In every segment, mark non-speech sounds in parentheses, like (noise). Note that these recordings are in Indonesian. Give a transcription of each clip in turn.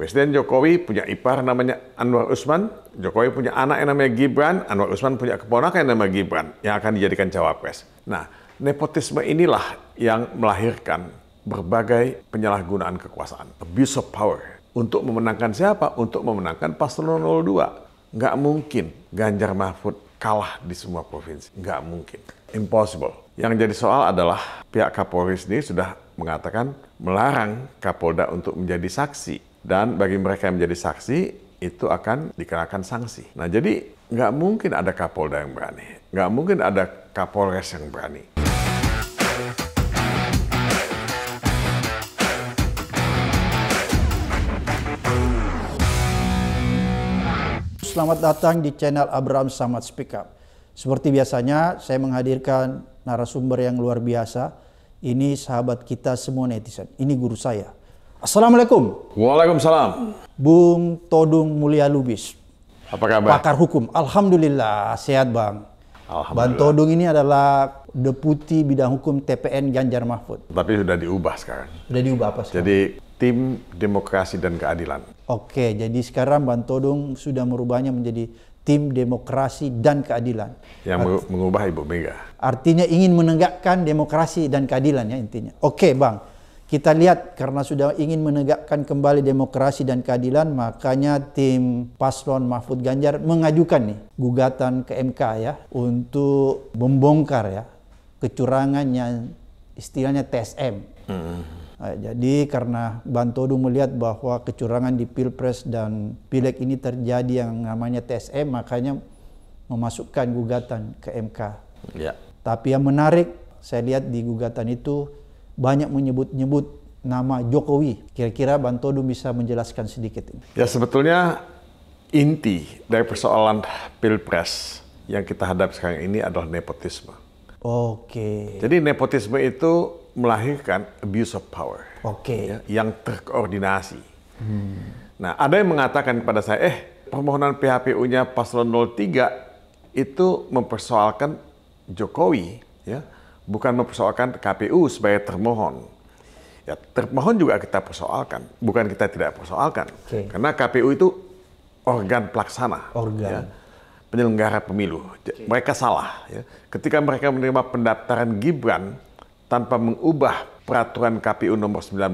Presiden Jokowi punya ipar namanya Anwar Usman, Jokowi punya anak yang namanya Gibran, Anwar Usman punya keponakan yang namanya Gibran yang akan dijadikan cawapres. Nah, nepotisme inilah yang melahirkan berbagai penyalahgunaan kekuasaan, abuse of power. Untuk memenangkan siapa? Untuk memenangkan paslon 02. Nggak mungkin Ganjar Mahfud kalah di semua provinsi. Nggak mungkin. Impossible. Yang jadi soal adalah pihak Kapolri sendiri sudah mengatakan melarang Kapolda untuk menjadi saksi dan bagi mereka yang menjadi saksi, itu akan dikenakan sanksi. Nah, jadi nggak mungkin ada Kapolda yang berani. Nggak mungkin ada Kapolres yang berani. Selamat datang di channel Abraham Samad Speak Up. Seperti biasanya, saya menghadirkan narasumber yang luar biasa. Ini sahabat kita semua netizen. Ini guru saya, Assalamualaikum. Waalaikumsalam. Bung Todung Mulia Lubis. Apa kabar? Pakar hukum. Alhamdulillah, sehat Bang. Alhamdulillah. Bang Todung ini adalah deputi bidang hukum TPN Ganjar Mahfud. Tapi sudah diubah sekarang. Sudah diubah apa sekarang? Jadi tim demokrasi dan keadilan. Oke, jadi sekarang Bang Todung sudah merubahnya menjadi tim demokrasi dan keadilan. Yang Art mengubah Ibu Mega. Artinya ingin menegakkan demokrasi dan keadilan ya intinya. Oke Bang, kita lihat karena sudah ingin menegakkan kembali demokrasi dan keadilan, makanya tim paslon Mahfud Ganjar mengajukan nih gugatan ke MK ya untuk membongkar ya kecurangan yang istilahnya TSM. Hmm. Eh, jadi karena Bantodu melihat bahwa kecurangan di Pilpres dan Pileg ini terjadi yang namanya TSM, makanya memasukkan gugatan ke MK. Ya. Tapi yang menarik saya lihat di gugatan itu banyak menyebut-nyebut nama Jokowi. Kira-kira Todung bisa menjelaskan sedikit ini. Ya sebetulnya inti dari persoalan pilpres yang kita hadapi sekarang ini adalah nepotisme. Oke. Jadi nepotisme itu melahirkan abuse of power. Oke. Ya, yang terkoordinasi. Hmm. Nah, ada yang mengatakan kepada saya, eh permohonan PHPU-nya paslon 03 itu mempersoalkan Jokowi, ya bukan mempersoalkan KPU sebagai termohon. Ya, termohon juga kita persoalkan, bukan kita tidak persoalkan. Okay. Karena KPU itu organ pelaksana, organ. Ya, penyelenggara pemilu. Okay. Mereka salah. Ya. Ketika mereka menerima pendaftaran Gibran tanpa mengubah peraturan KPU nomor 19,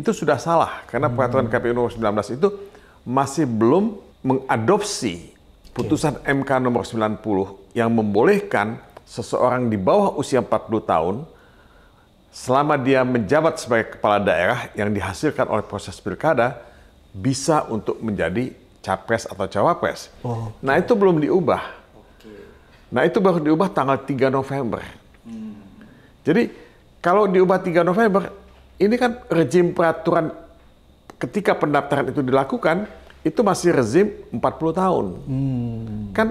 itu sudah salah. Karena hmm. peraturan KPU nomor 19 itu masih belum mengadopsi putusan okay. MK nomor 90 yang membolehkan seseorang di bawah usia 40 tahun selama dia menjabat sebagai kepala daerah yang dihasilkan oleh proses pilkada bisa untuk menjadi capres atau cawapres. Oh, okay. Nah itu belum diubah. Okay. Nah itu baru diubah tanggal 3 November. Hmm. Jadi kalau diubah 3 November, ini kan rejim peraturan ketika pendaftaran itu dilakukan, itu masih rezim 40 tahun. Hmm. Kan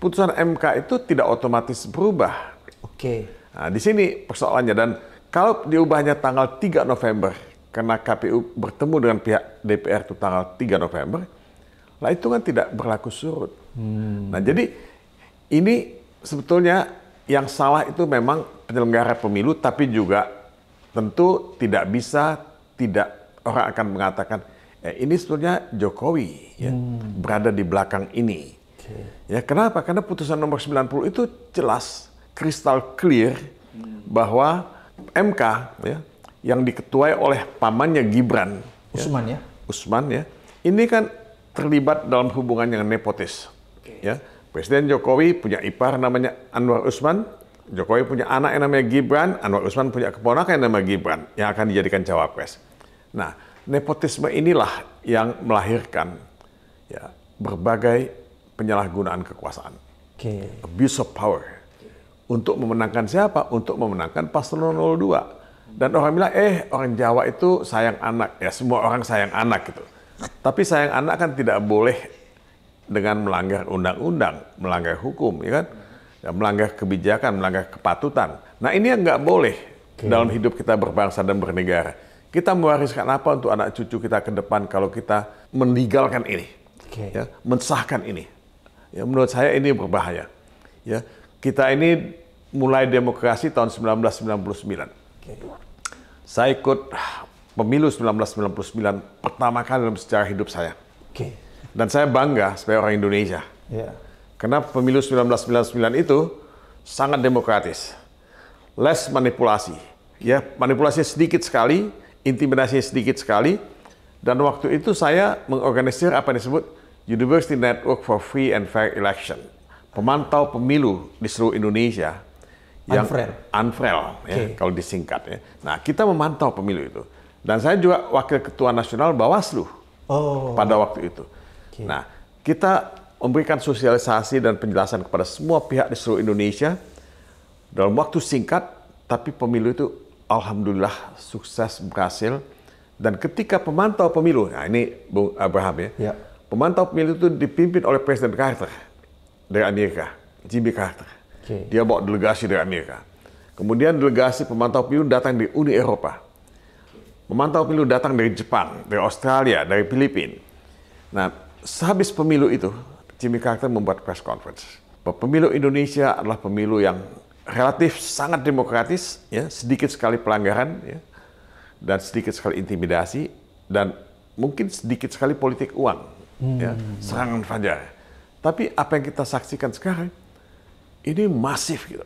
putusan MK itu tidak otomatis berubah. Oke. Okay. Nah, di sini persoalannya dan kalau diubahnya tanggal 3 November karena KPU bertemu dengan pihak DPR itu tanggal 3 November, lah itu kan tidak berlaku surut. Hmm. Nah, jadi ini sebetulnya yang salah itu memang penyelenggara pemilu tapi juga tentu tidak bisa tidak orang akan mengatakan eh, ini sebetulnya Jokowi ya, hmm. berada di belakang ini. Okay. Ya, kenapa? Karena putusan nomor 90 itu jelas kristal clear bahwa MK ya yang diketuai oleh pamannya Gibran ya, Usman ya, ya. Usman ya. Ini kan terlibat dalam hubungan yang nepotis. Okay. Ya. Presiden Jokowi punya ipar namanya Anwar Usman, Jokowi punya anak yang namanya Gibran, Anwar Usman punya keponakan yang namanya Gibran yang akan dijadikan cawapres. Nah, nepotisme inilah yang melahirkan ya berbagai penyalahgunaan kekuasaan. Okay. Abuse of power. Untuk memenangkan siapa? Untuk memenangkan paslon 02. Dan orang bilang, eh orang Jawa itu sayang anak. Ya semua orang sayang anak gitu. Tapi sayang anak kan tidak boleh dengan melanggar undang-undang, melanggar hukum, ya kan? Ya, melanggar kebijakan, melanggar kepatutan. Nah ini yang nggak boleh okay. dalam hidup kita berbangsa dan bernegara. Kita mewariskan apa untuk anak cucu kita ke depan kalau kita meninggalkan ini, okay. ya, mensahkan ini. Ya, menurut saya ini berbahaya. Ya, kita ini mulai demokrasi tahun 1999. Okay. Saya ikut pemilu 1999 pertama kali dalam sejarah hidup saya. Okay. Dan saya bangga sebagai orang Indonesia. Yeah. Karena pemilu 1999 itu sangat demokratis. Less manipulasi. Ya, manipulasi sedikit sekali, intimidasi sedikit sekali. Dan waktu itu saya mengorganisir apa yang disebut University Network for Free and Fair Election, pemantau pemilu di seluruh Indonesia yang Unfrel, Anfrel okay. ya, kalau disingkat ya. Nah, kita memantau pemilu itu. Dan saya juga wakil ketua nasional Bawaslu oh. pada waktu itu. Okay. Nah, kita memberikan sosialisasi dan penjelasan kepada semua pihak di seluruh Indonesia dalam waktu singkat, tapi pemilu itu alhamdulillah sukses berhasil. Dan ketika pemantau pemilu, nah ini Bung Abraham ya, ya. Pemantau pemilu itu dipimpin oleh Presiden Carter dari Amerika, Jimmy Carter. Okay. Dia bawa delegasi dari Amerika. Kemudian delegasi pemantau pemilu datang dari Uni Eropa. Pemantau pemilu datang dari Jepang, dari Australia, dari Filipina. Nah, sehabis pemilu itu, Jimmy Carter membuat press conference. Pemilu Indonesia adalah pemilu yang relatif sangat demokratis, ya, sedikit sekali pelanggaran, ya, dan sedikit sekali intimidasi, dan mungkin sedikit sekali politik uang hmm. ya, serangan fajar. Tapi apa yang kita saksikan sekarang ini masif, gitu.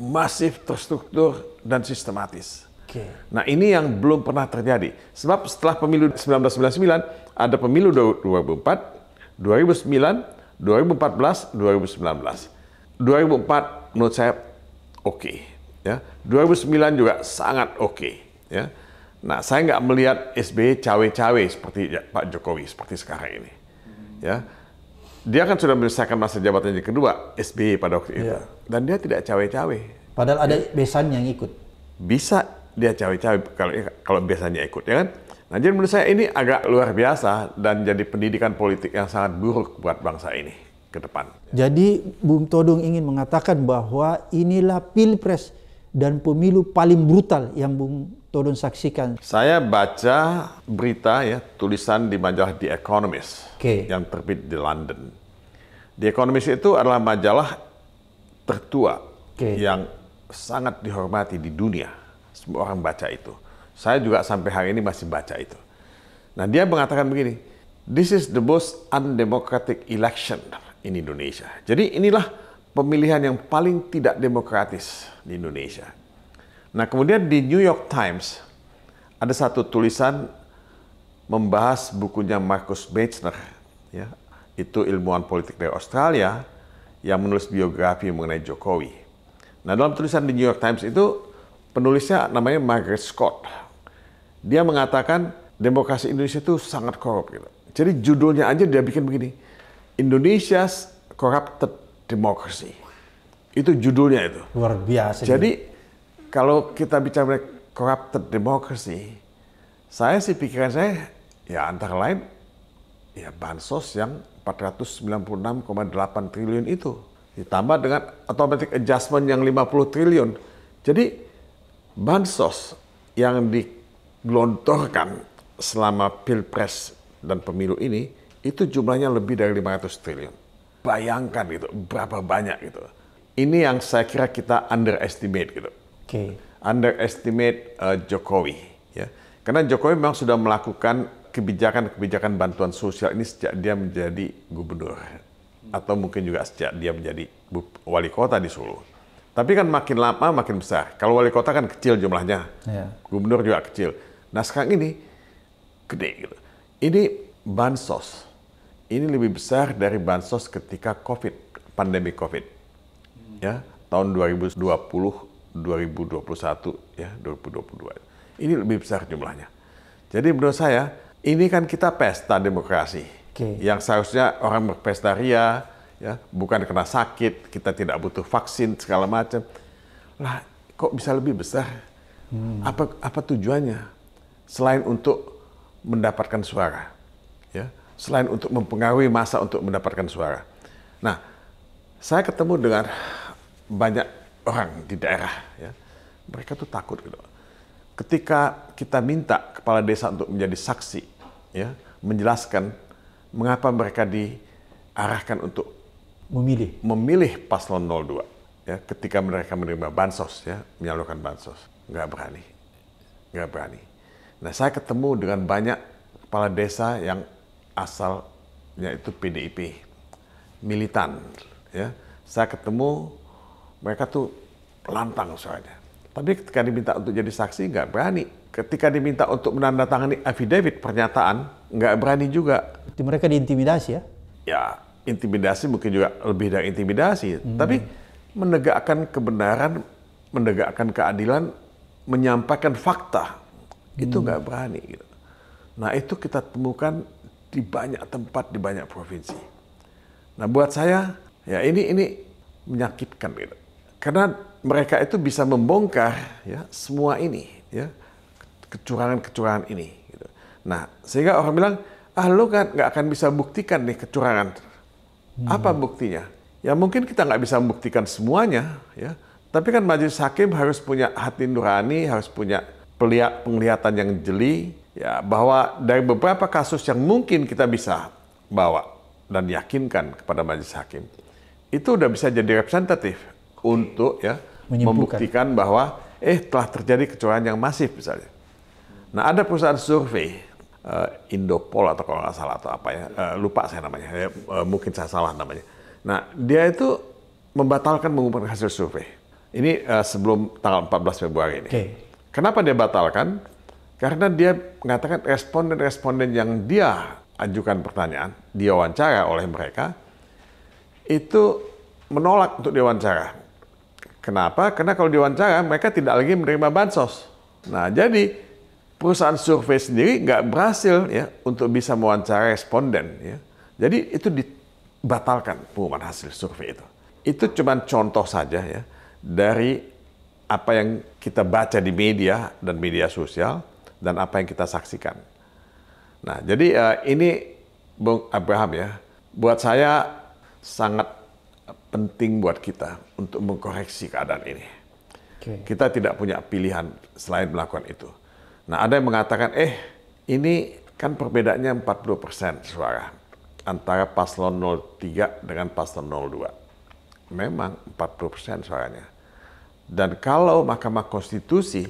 masif terstruktur dan sistematis. Okay. Nah ini yang belum pernah terjadi. Sebab setelah pemilu 1999 ada pemilu 2004, 2009, 2014, 2019. 2004 menurut saya oke, okay, ya. 2009 juga sangat oke, okay, ya. Nah, saya nggak melihat SBY cawe-cawe seperti Pak Jokowi seperti sekarang ini ya dia kan sudah menyelesaikan masa jabatannya kedua SBY pada waktu itu ya. dan dia tidak cawe-cawe padahal ada ya. besan yang ikut bisa dia cawe-cawe kalau ya, kalau biasanya ikut ya kan nah jadi menurut saya ini agak luar biasa dan jadi pendidikan politik yang sangat buruk buat bangsa ini ke depan jadi Bung Todung ingin mengatakan bahwa inilah pilpres dan pemilu paling brutal yang Bung turun saksikan. Saya baca berita ya, tulisan di majalah The Economist okay. yang terbit di London. The Economist itu adalah majalah tertua okay. yang sangat dihormati di dunia. Semua orang baca itu. Saya juga sampai hari ini masih baca itu. Nah, dia mengatakan begini, "This is the most undemocratic election in Indonesia." Jadi inilah pemilihan yang paling tidak demokratis di Indonesia. Nah, kemudian di New York Times ada satu tulisan membahas bukunya Marcus Meissner, ya, itu ilmuwan politik dari Australia yang menulis biografi mengenai Jokowi. Nah, dalam tulisan di New York Times itu penulisnya namanya Margaret Scott. Dia mengatakan demokrasi Indonesia itu sangat korup gitu. Jadi judulnya aja dia bikin begini. Indonesia's Corrupted Democracy. Itu judulnya itu. Luar biasa. Jadi kalau kita bicara corrupted democracy, saya sih pikiran saya ya antara lain ya bansos yang 496,8 triliun itu ditambah dengan automatic adjustment yang 50 triliun. Jadi bansos yang digelontorkan selama pilpres dan pemilu ini itu jumlahnya lebih dari 500 triliun. Bayangkan itu, berapa banyak gitu. Ini yang saya kira kita underestimate gitu. Okay. Underestimate uh, Jokowi. Ya. Karena Jokowi memang sudah melakukan kebijakan-kebijakan bantuan sosial ini sejak dia menjadi gubernur atau mungkin juga sejak dia menjadi wali kota di Solo. Tapi kan makin lama makin besar. Kalau wali kota kan kecil jumlahnya, yeah. gubernur juga kecil. Nah sekarang ini gede gitu. Ini bansos, ini lebih besar dari bansos ketika COVID, pandemi COVID. Ya, tahun 2020 2021 ya 2022 ini lebih besar jumlahnya jadi menurut saya ini kan kita pesta demokrasi okay. yang seharusnya orang berpesta ria ya bukan kena sakit kita tidak butuh vaksin segala macam lah kok bisa lebih besar hmm. apa apa tujuannya selain untuk mendapatkan suara ya selain untuk mempengaruhi masa untuk mendapatkan suara nah saya ketemu dengan banyak orang di daerah ya mereka tuh takut gitu ketika kita minta kepala desa untuk menjadi saksi ya menjelaskan mengapa mereka diarahkan untuk memilih memilih paslon 02 ya ketika mereka menerima bansos ya menyalurkan bansos nggak berani nggak berani nah saya ketemu dengan banyak kepala desa yang asalnya itu PDIP militan ya saya ketemu mereka tuh lantang soalnya. Tapi ketika diminta untuk jadi saksi nggak berani. Ketika diminta untuk menandatangani affidavit pernyataan nggak berani juga. Jadi mereka diintimidasi ya? Ya intimidasi mungkin juga lebih dari intimidasi. Hmm. Tapi menegakkan kebenaran, menegakkan keadilan, menyampaikan fakta hmm. itu nggak berani. Gitu. Nah itu kita temukan di banyak tempat di banyak provinsi. Nah buat saya ya ini ini menyakitkan gitu. Karena mereka itu bisa membongkar ya semua ini, ya kecurangan-kecurangan ini. Gitu. Nah, sehingga orang bilang, ah lo kan nggak akan bisa buktikan nih kecurangan. Hmm. Apa buktinya? Ya mungkin kita nggak bisa membuktikan semuanya, ya. Tapi kan majelis hakim harus punya hati nurani, harus punya pelihat penglihatan yang jeli, ya bahwa dari beberapa kasus yang mungkin kita bisa bawa dan yakinkan kepada majelis hakim, itu udah bisa jadi representatif untuk ya membuktikan bahwa eh telah terjadi kecurangan yang masif misalnya. Nah ada perusahaan survei uh, Indopol atau kalau nggak salah atau apa ya uh, lupa saya namanya ya, uh, mungkin saya salah namanya. Nah dia itu membatalkan mengumumkan hasil survei. Ini uh, sebelum tanggal 14 Februari ini. Okay. Kenapa dia batalkan? Karena dia mengatakan responden-responden yang dia ajukan pertanyaan, dia wawancara oleh mereka, itu menolak untuk diwawancara. Kenapa? Karena kalau diwawancara mereka tidak lagi menerima bansos. Nah jadi perusahaan survei sendiri nggak berhasil ya untuk bisa mewawancara responden ya. Jadi itu dibatalkan pengumuman hasil survei itu. Itu cuma contoh saja ya dari apa yang kita baca di media dan media sosial dan apa yang kita saksikan. Nah jadi uh, ini Bung Abraham ya buat saya sangat penting buat kita untuk mengkoreksi keadaan ini. Okay. Kita tidak punya pilihan selain melakukan itu. Nah, ada yang mengatakan, eh ini kan perbedaannya 40% suara antara paslon 03 dengan paslon 02. Memang 40% suaranya. Dan kalau Mahkamah Konstitusi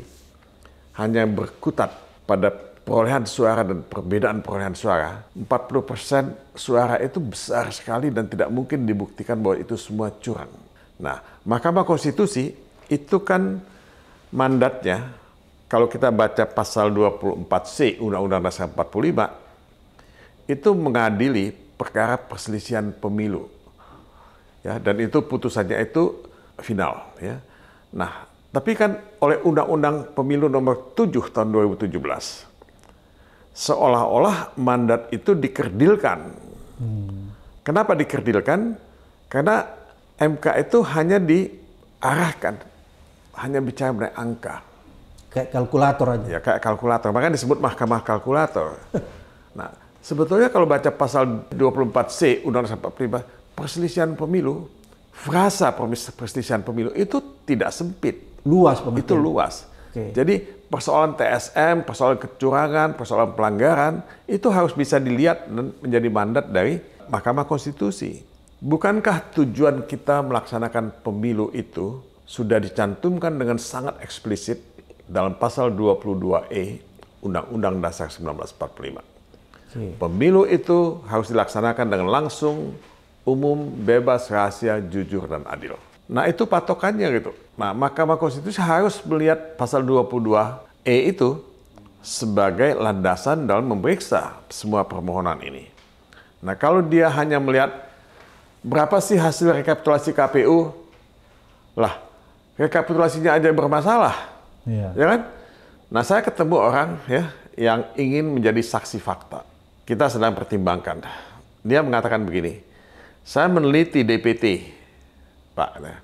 hanya berkutat pada perolehan suara dan perbedaan perolehan suara, 40% suara itu besar sekali dan tidak mungkin dibuktikan bahwa itu semua curang. Nah, Mahkamah Konstitusi itu kan mandatnya, kalau kita baca pasal 24C Undang-Undang Dasar 45, itu mengadili perkara perselisihan pemilu. Ya, dan itu putusannya itu final. Ya. Nah, tapi kan oleh Undang-Undang Pemilu Nomor 7 Tahun 2017, seolah-olah mandat itu dikerdilkan. Hmm. Kenapa dikerdilkan? Karena MK itu hanya diarahkan, hanya bicara mengenai angka. Kayak kalkulator aja. Ya, kayak kalkulator. Makanya disebut mahkamah kalkulator. (laughs) nah, sebetulnya kalau baca pasal 24C Undang-Undang 45, perselisihan pemilu, frasa perselisihan pemilu itu tidak sempit. Luas pemilu. Itu luas. Okay. Jadi persoalan TSM, persoalan kecurangan, persoalan pelanggaran itu harus bisa dilihat dan menjadi mandat dari Mahkamah Konstitusi. Bukankah tujuan kita melaksanakan pemilu itu sudah dicantumkan dengan sangat eksplisit dalam pasal 22E Undang-Undang Dasar 1945. Pemilu itu harus dilaksanakan dengan langsung, umum, bebas, rahasia, jujur, dan adil. Nah itu patokannya gitu. Nah Mahkamah Konstitusi harus melihat pasal 22 E itu sebagai landasan dalam memeriksa semua permohonan ini. Nah, kalau dia hanya melihat berapa sih hasil rekapitulasi KPU, lah rekapitulasinya aja bermasalah, ya, ya kan? Nah, saya ketemu orang ya yang ingin menjadi saksi fakta. Kita sedang pertimbangkan. Dia mengatakan begini, saya meneliti DPT, Pak. Nah,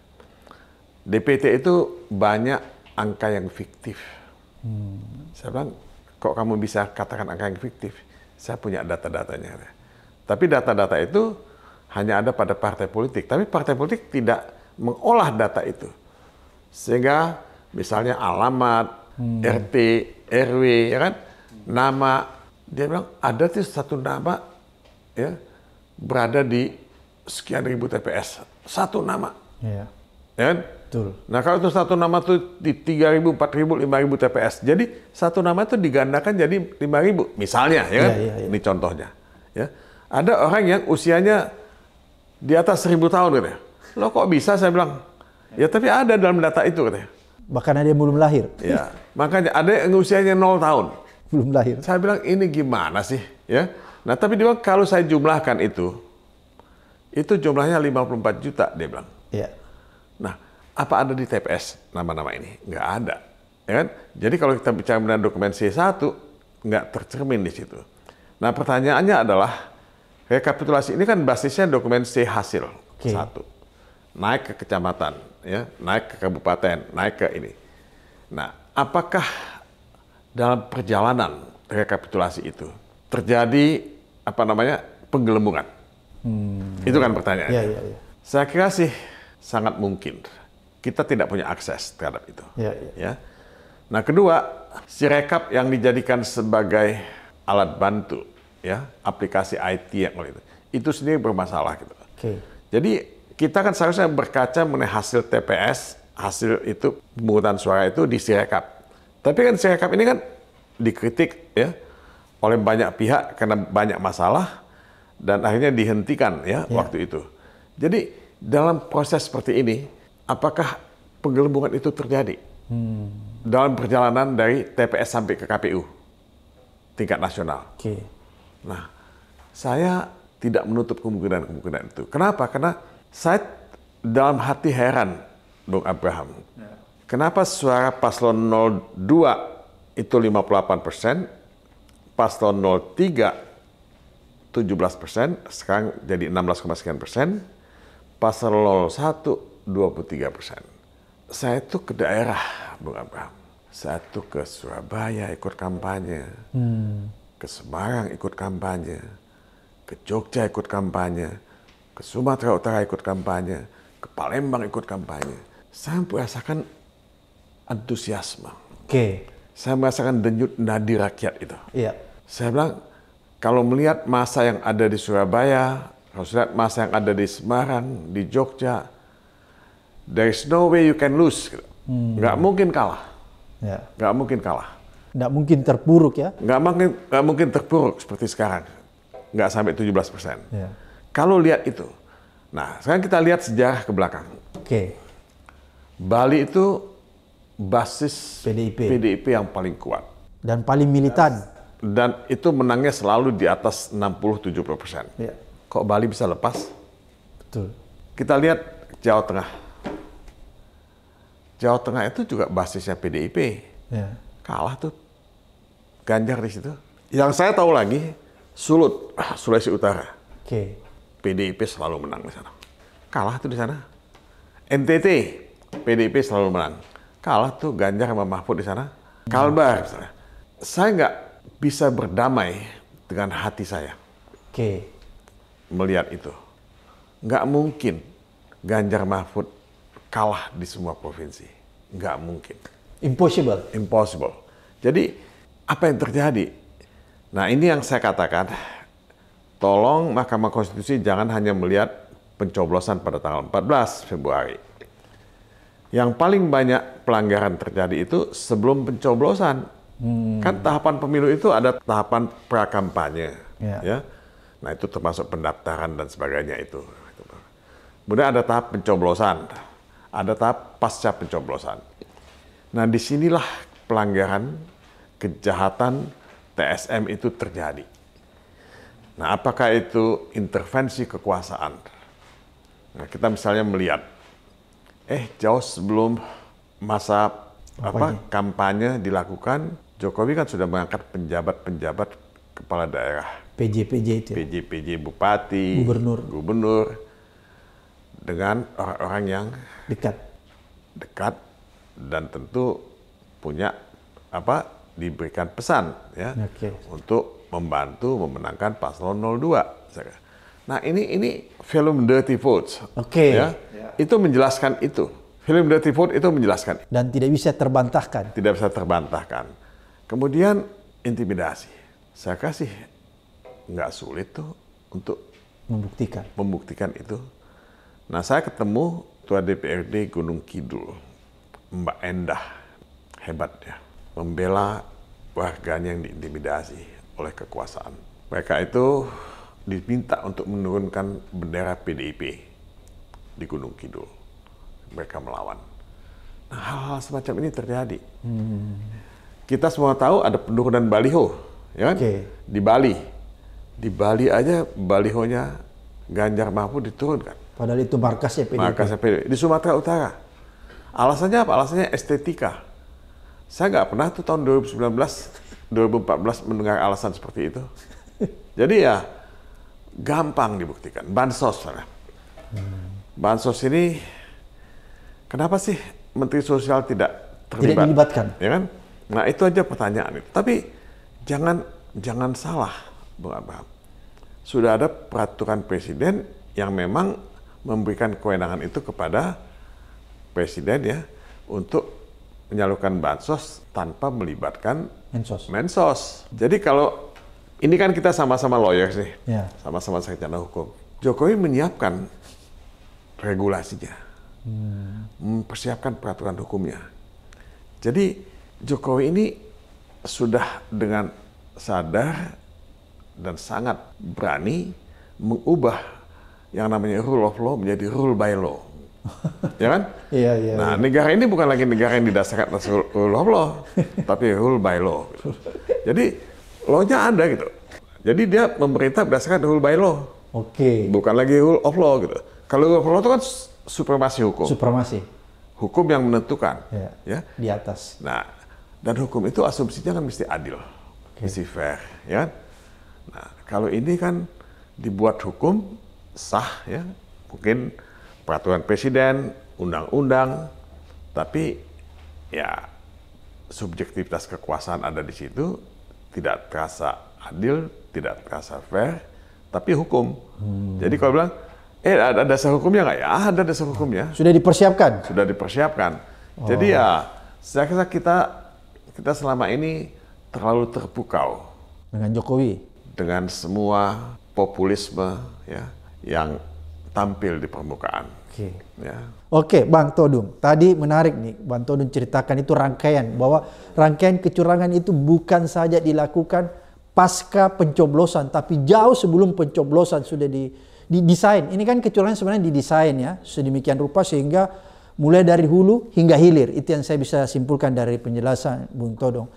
DPT itu banyak angka yang fiktif Hmm. Saya bilang, kok kamu bisa katakan angka yang fiktif? Saya punya data-datanya. Tapi data-data itu hanya ada pada partai politik. Tapi partai politik tidak mengolah data itu. Sehingga misalnya alamat, hmm. RT, RW, ya kan? Nama, dia bilang ada tuh satu nama ya berada di sekian ribu TPS. Satu nama. Yeah. Ya kan? Betul. Nah kalau itu satu nama tuh di 3.000, 4.000, 5.000 TPS. Jadi satu nama itu digandakan jadi 5.000 misalnya ya iya, kan? Ya, ya, ya. Ini contohnya. Ya. Ada orang yang usianya di atas 1.000 tahun katanya. Lo kok bisa saya bilang? Ya tapi ada dalam data itu katanya. Bahkan ada yang belum lahir. Ya. Makanya ada yang usianya 0 tahun. Belum lahir. Saya bilang ini gimana sih? Ya. Nah tapi dia bilang kalau saya jumlahkan itu, itu jumlahnya 54 juta dia bilang. Ya. Apa ada di TPS nama-nama ini? Nggak ada. Ya kan? Jadi kalau kita bicara mengenai dokumen C1, nggak tercermin di situ. Nah pertanyaannya adalah, rekapitulasi ini kan basisnya dokumen C hasil, okay. satu. Naik ke kecamatan, ya, naik ke kabupaten, naik ke ini. Nah, apakah dalam perjalanan rekapitulasi itu terjadi apa namanya penggelembungan? Hmm. Itu kan pertanyaannya. Iya, iya, iya. Saya kira sih sangat mungkin kita tidak punya akses terhadap itu. Ya, ya. ya. Nah kedua, si rekap yang dijadikan sebagai alat bantu, ya aplikasi IT yang itu, itu sendiri bermasalah gitu. Oke. Jadi kita kan seharusnya berkaca mengenai hasil TPS, hasil itu pemungutan suara itu di si rekap. Tapi kan si rekap ini kan dikritik ya oleh banyak pihak karena banyak masalah dan akhirnya dihentikan ya, ya. waktu itu. Jadi dalam proses seperti ini apakah penggelembungan itu terjadi hmm. dalam perjalanan dari TPS sampai ke KPU tingkat nasional. Okay. Nah, saya tidak menutup kemungkinan-kemungkinan itu. Kenapa? Karena saya dalam hati heran, Bung Abraham. Ya. Kenapa suara paslon 02 itu 58 persen, paslon 03 17 persen, sekarang jadi 16, sekian persen, paslon 01 23 persen. Saya tuh ke daerah, Bung Abraham. Saya tuh ke Surabaya ikut kampanye, hmm. ke Semarang ikut kampanye, ke Jogja ikut kampanye, ke Sumatera Utara ikut kampanye, ke Palembang ikut kampanye. Saya merasakan antusiasme. Oke. Okay. Saya merasakan denyut nadi rakyat itu. Iya. Yeah. Saya bilang, kalau melihat masa yang ada di Surabaya, kalau melihat masa yang ada di Semarang, di Jogja, there is no way you can lose. Hmm. Nggak mungkin kalah. Ya. Nggak mungkin kalah. Nggak mungkin terpuruk ya? Nggak mungkin, nggak mungkin terpuruk seperti sekarang. Nggak sampai 17 persen. Ya. Kalau lihat itu. Nah, sekarang kita lihat sejarah ke belakang. Oke. Okay. Bali itu basis PDIP. PDIP yang paling kuat. Dan paling militan. Dan itu menangnya selalu di atas 60-70 persen. Ya. Kok Bali bisa lepas? Betul. Kita lihat Jawa Tengah Jawa Tengah itu juga basisnya PDIP. Yeah. Kalah tuh Ganjar di situ. Yang saya tahu lagi Sulut, ah, Sulawesi Utara. Oke. Okay. PDIP selalu menang di sana. Kalah tuh di sana. NTT, PDIP selalu menang. Kalah tuh Ganjar sama Mahfud di sana. Kalbar hmm. misalnya. Saya nggak bisa berdamai dengan hati saya. Oke. Okay. Melihat itu. Nggak mungkin Ganjar Mahfud kalah di semua provinsi. Nggak mungkin. Impossible. Impossible. Jadi apa yang terjadi? Nah ini yang saya katakan, tolong Mahkamah Konstitusi jangan hanya melihat pencoblosan pada tanggal 14 Februari. Yang paling banyak pelanggaran terjadi itu sebelum pencoblosan. Hmm. Kan tahapan pemilu itu ada tahapan prakampanye, yeah. ya. Nah itu termasuk pendaftaran dan sebagainya itu. Kemudian ada tahap pencoblosan ada tahap pasca pencoblosan. Nah, disinilah pelanggaran kejahatan TSM itu terjadi. Nah, apakah itu intervensi kekuasaan? Nah, kita misalnya melihat, eh jauh sebelum masa kampanye. apa kampanye dilakukan, Jokowi kan sudah mengangkat penjabat-penjabat kepala daerah. PJ-PJ itu. Ya? PJ-PJ bupati, gubernur, gubernur dengan orang-orang yang dekat dekat dan tentu punya apa diberikan pesan ya okay. untuk membantu memenangkan paslon 02. Nah, ini ini film Dirty Votes. Oke. Okay. Ya, yeah. Itu menjelaskan itu. Film Dirty Vote itu menjelaskan dan tidak bisa terbantahkan. Tidak bisa terbantahkan. Kemudian intimidasi. Saya kasih nggak sulit tuh untuk membuktikan membuktikan itu Nah saya ketemu Ketua DPRD Gunung Kidul, Mbak Endah, hebat ya, membela warganya yang diintimidasi oleh kekuasaan. Mereka itu diminta untuk menurunkan bendera PDIP di Gunung Kidul. Mereka melawan. Nah, hal-hal semacam ini terjadi. Hmm. Kita semua tahu ada penurunan baliho, ya kan? Okay. Di Bali. Di Bali aja balihonya Ganjar Mahfud diturunkan. Padahal itu markasnya PDIP. Markasnya PDIP. Di Sumatera Utara. Alasannya apa? Alasannya estetika. Saya nggak pernah tuh tahun 2019, 2014 mendengar alasan seperti itu. (laughs) Jadi ya gampang dibuktikan. Bansos. Sana. Hmm. Bansos ini kenapa sih Menteri Sosial tidak terlibat? Tidak dilibatkan. Ya kan? Nah itu aja pertanyaan itu. Tapi jangan jangan salah, Bung Abraham. Sudah ada peraturan presiden yang memang memberikan kewenangan itu kepada presiden ya untuk menyalurkan bansos tanpa melibatkan mensos. mensos. Jadi kalau ini kan kita sama-sama lawyer sih, yeah. sama-sama sarjana hukum. Jokowi menyiapkan regulasinya, hmm. mempersiapkan peraturan hukumnya. Jadi Jokowi ini sudah dengan sadar dan sangat berani mengubah yang namanya rule of law menjadi rule by law. (laughs) ya kan? Iya, iya. Nah, iya. negara ini bukan lagi negara yang didasarkan atas rule of law, (laughs) tapi rule by law. Jadi, law ada gitu. Jadi dia memerintah berdasarkan rule by law. Oke. Okay. Bukan lagi rule of law gitu. Kalau rule of law itu kan supremasi hukum. Supremasi. Hukum yang menentukan. Ya. ya. Di atas. Nah, dan hukum itu asumsinya kan mesti adil, okay. mesti fair, ya. kan? Nah, kalau ini kan dibuat hukum sah ya mungkin peraturan presiden undang-undang tapi ya subjektivitas kekuasaan ada di situ tidak terasa adil tidak terasa fair tapi hukum hmm. jadi kalau bilang eh ada dasar hukumnya nggak ya ada dasar hukumnya sudah dipersiapkan sudah dipersiapkan oh. jadi ya saya kira kita kita selama ini terlalu terpukau dengan Jokowi dengan semua populisme ya yang tampil di permukaan. Oke. Okay. Ya. okay, Bang Todung. Tadi menarik nih, Bang Todung ceritakan itu rangkaian bahwa rangkaian kecurangan itu bukan saja dilakukan pasca pencoblosan, tapi jauh sebelum pencoblosan sudah di, didesain. Ini kan kecurangan sebenarnya didesain ya, sedemikian rupa sehingga mulai dari hulu hingga hilir. Itu yang saya bisa simpulkan dari penjelasan Bung Todong.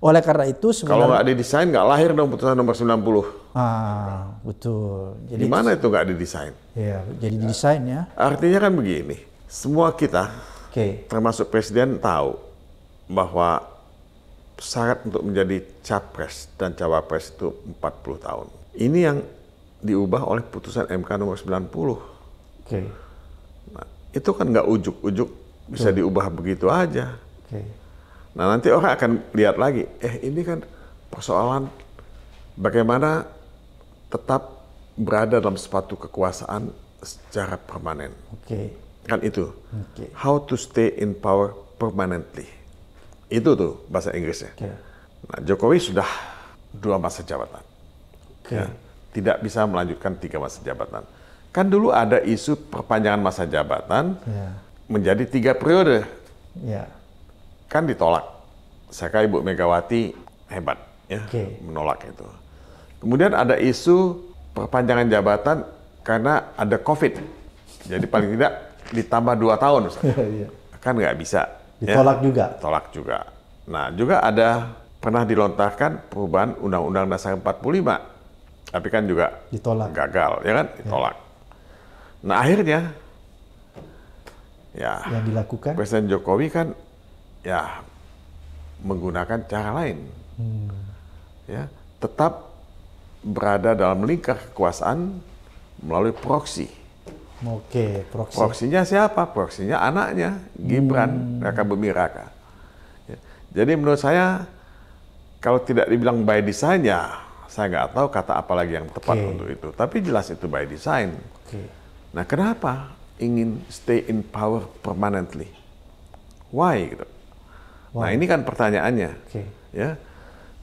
Oleh karena itu sebenarnya... Kalau nggak didesain, nggak lahir dong putusan nomor 90. Ah, betul. Jadi mana itu nggak didesain? Iya, jadi didesain ya. Artinya kan begini, semua kita, okay. termasuk Presiden, tahu bahwa syarat untuk menjadi capres dan cawapres itu 40 tahun. Ini yang diubah oleh putusan MK nomor 90. Oke. Okay. Nah, itu kan nggak ujuk-ujuk bisa diubah begitu aja. Okay. Nah nanti orang akan lihat lagi, eh ini kan persoalan bagaimana tetap berada dalam sepatu kekuasaan secara permanen. Oke. Okay. Kan itu. Okay. How to stay in power permanently. Itu tuh bahasa Inggrisnya. Okay. Nah Jokowi sudah dua masa jabatan. Okay. Ya, tidak bisa melanjutkan tiga masa jabatan. Kan dulu ada isu perpanjangan masa jabatan yeah. menjadi tiga periode. Yeah kan ditolak. Saya kaya Ibu Megawati hebat ya okay. menolak itu. Kemudian ada isu perpanjangan jabatan karena ada COVID. Jadi paling tidak ditambah dua tahun, (laughs) iya. kan nggak bisa. Ya. Ditolak ya. juga. Tolak juga. Nah juga ada pernah dilontarkan perubahan Undang-Undang Dasar 45, tapi kan juga ditolak. Gagal, ya kan? Ya. Ditolak. Ya. Nah akhirnya, ya. Yang dilakukan. Presiden Jokowi kan ya menggunakan cara lain. Hmm. Ya, tetap berada dalam lingkar kekuasaan melalui proksi. Oke, proksi. Proksinya siapa? Proksinya anaknya Gibran hmm. Raka Bumi Raka. Ya. Jadi menurut saya kalau tidak dibilang by design ya saya nggak tahu kata apa lagi yang tepat okay. untuk itu. Tapi jelas itu by design. Okay. Nah, kenapa ingin stay in power permanently? Why gitu? Wow. Nah ini kan pertanyaannya, okay. ya.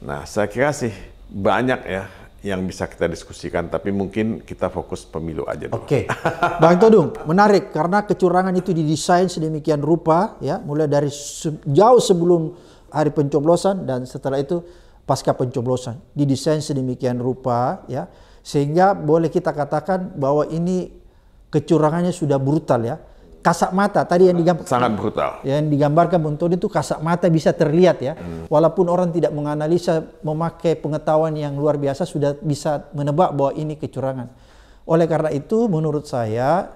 Nah saya kira sih banyak ya yang bisa kita diskusikan, tapi mungkin kita fokus pemilu aja dulu. Oke, okay. (laughs) Bang Todung, menarik karena kecurangan itu didesain sedemikian rupa, ya, mulai dari se jauh sebelum hari pencoblosan dan setelah itu pasca pencoblosan didesain sedemikian rupa, ya, sehingga boleh kita katakan bahwa ini kecurangannya sudah brutal ya kasak mata tadi yang digambarkan sangat brutal yang digambarkan Tony itu kasak mata bisa terlihat ya hmm. walaupun orang tidak menganalisa memakai pengetahuan yang luar biasa sudah bisa menebak bahwa ini kecurangan oleh karena itu menurut saya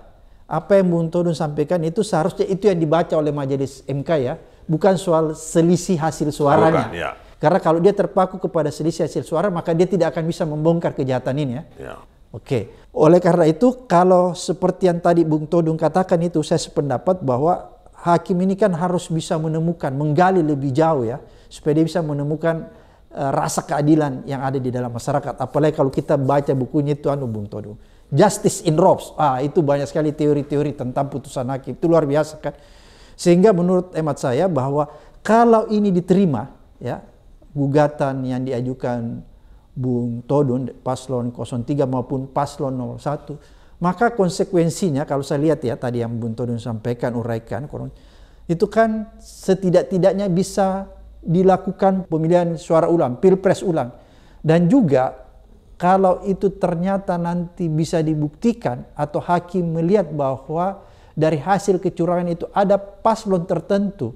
apa yang Tony sampaikan itu seharusnya itu yang dibaca oleh majelis MK ya bukan soal selisih hasil suaranya bukan, ya. Karena kalau dia terpaku kepada selisih hasil suara, maka dia tidak akan bisa membongkar kejahatan ini ya. ya. Oke, oleh karena itu kalau seperti yang tadi Bung Todung katakan itu saya sependapat bahwa hakim ini kan harus bisa menemukan, menggali lebih jauh ya, supaya dia bisa menemukan uh, rasa keadilan yang ada di dalam masyarakat. Apalagi kalau kita baca bukunya Tuan Bung Todung. Justice in Robes, ah itu banyak sekali teori-teori tentang putusan hakim, itu luar biasa kan. Sehingga menurut hemat saya bahwa kalau ini diterima ya, gugatan yang diajukan Bung Todun, paslon 03 maupun paslon 01, maka konsekuensinya kalau saya lihat ya tadi yang Bung Todun sampaikan, uraikan, itu kan setidak-tidaknya bisa dilakukan pemilihan suara ulang, pilpres ulang. Dan juga kalau itu ternyata nanti bisa dibuktikan atau hakim melihat bahwa dari hasil kecurangan itu ada paslon tertentu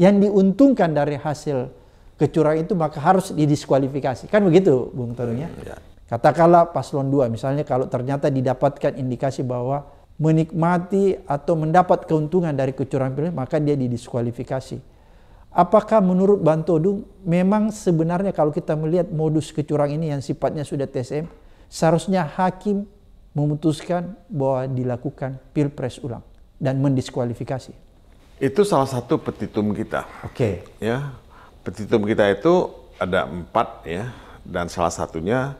yang diuntungkan dari hasil kecurangan itu maka harus didiskualifikasi. Kan begitu, Bung Tonung ya. Iya. Katakanlah paslon 2 misalnya kalau ternyata didapatkan indikasi bahwa menikmati atau mendapat keuntungan dari kecurangan pilihan maka dia didiskualifikasi. Apakah menurut Bantodung memang sebenarnya kalau kita melihat modus kecurangan ini yang sifatnya sudah TSM seharusnya hakim memutuskan bahwa dilakukan pilpres ulang dan mendiskualifikasi. Itu salah satu petitum kita. Oke. Okay. Ya, petitum kita itu ada empat ya, dan salah satunya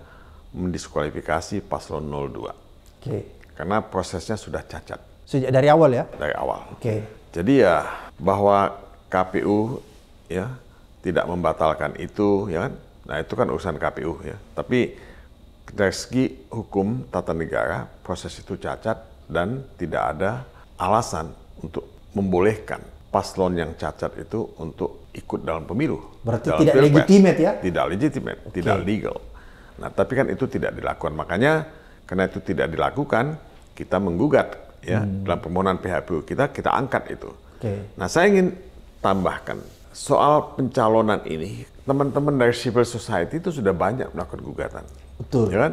mendiskualifikasi paslon 02. Oke. Okay. Karena prosesnya sudah cacat. Sejak dari awal ya? Dari awal. Oke. Okay. Jadi ya bahwa KPU ya tidak membatalkan itu ya kan. Nah, itu kan urusan KPU ya. Tapi dari segi hukum tata negara proses itu cacat dan tidak ada alasan untuk membolehkan paslon yang cacat itu untuk ikut dalam pemilu. Berarti dalam tidak legitimate ya? Tidak legitimate, okay. tidak legal. Nah, tapi kan itu tidak dilakukan. Makanya karena itu tidak dilakukan, kita menggugat ya hmm. dalam permohonan PHPU kita kita angkat itu. Okay. Nah, saya ingin tambahkan soal pencalonan ini, teman-teman dari civil society itu sudah banyak melakukan gugatan. Betul. Ya kan?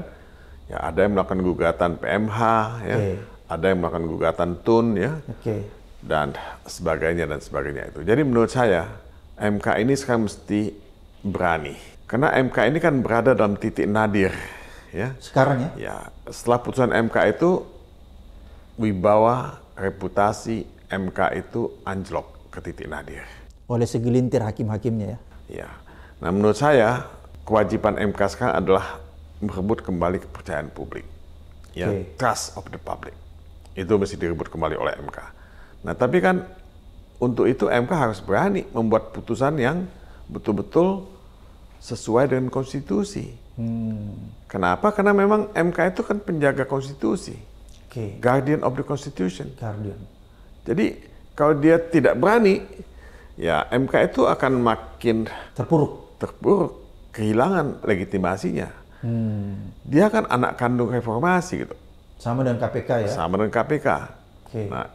Ya, ada yang melakukan gugatan PMH ya. Okay. Ada yang melakukan gugatan TUN ya. Okay dan sebagainya dan sebagainya itu. Jadi menurut saya MK ini sekarang mesti berani. Karena MK ini kan berada dalam titik nadir ya. Sekarang ya. Ya, setelah putusan MK itu wibawa reputasi MK itu anjlok ke titik nadir. Oleh segelintir hakim-hakimnya ya. Ya. Nah, menurut saya kewajiban MK sekarang adalah merebut kembali kepercayaan publik. Ya, okay. trust of the public. Itu mesti direbut kembali oleh MK. Nah, tapi kan untuk itu MK harus berani membuat putusan yang betul-betul sesuai dengan konstitusi. Hmm. Kenapa? Karena memang MK itu kan penjaga konstitusi. Okay. Guardian of the Constitution. Guardian. Jadi kalau dia tidak berani, ya MK itu akan makin terpuruk, terpuruk, kehilangan legitimasinya. Hmm. Dia kan anak kandung reformasi gitu. Sama dengan KPK ya. Sama dengan KPK. Okay. Nah,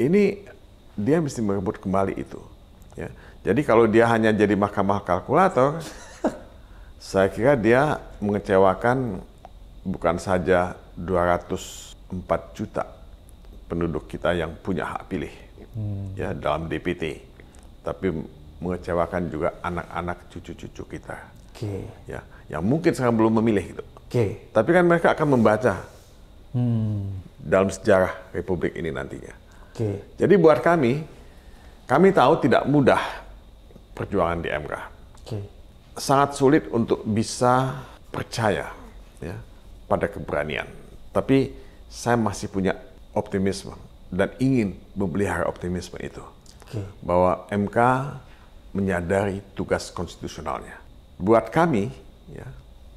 ini dia mesti merebut kembali itu. Ya. Jadi kalau dia hanya jadi mahkamah kalkulator, (laughs) saya kira dia mengecewakan bukan saja 204 juta penduduk kita yang punya hak pilih hmm. ya dalam DPT, tapi mengecewakan juga anak-anak cucu-cucu kita. Okay. Ya, yang mungkin sekarang belum memilih gitu. Okay. Tapi kan mereka akan membaca hmm. dalam sejarah Republik ini nantinya. Okay. Jadi buat kami, kami tahu tidak mudah perjuangan di MK. Okay. Sangat sulit untuk bisa percaya ya, pada keberanian. Tapi saya masih punya optimisme dan ingin memelihara optimisme itu. Okay. Bahwa MK menyadari tugas konstitusionalnya. Buat kami, ya,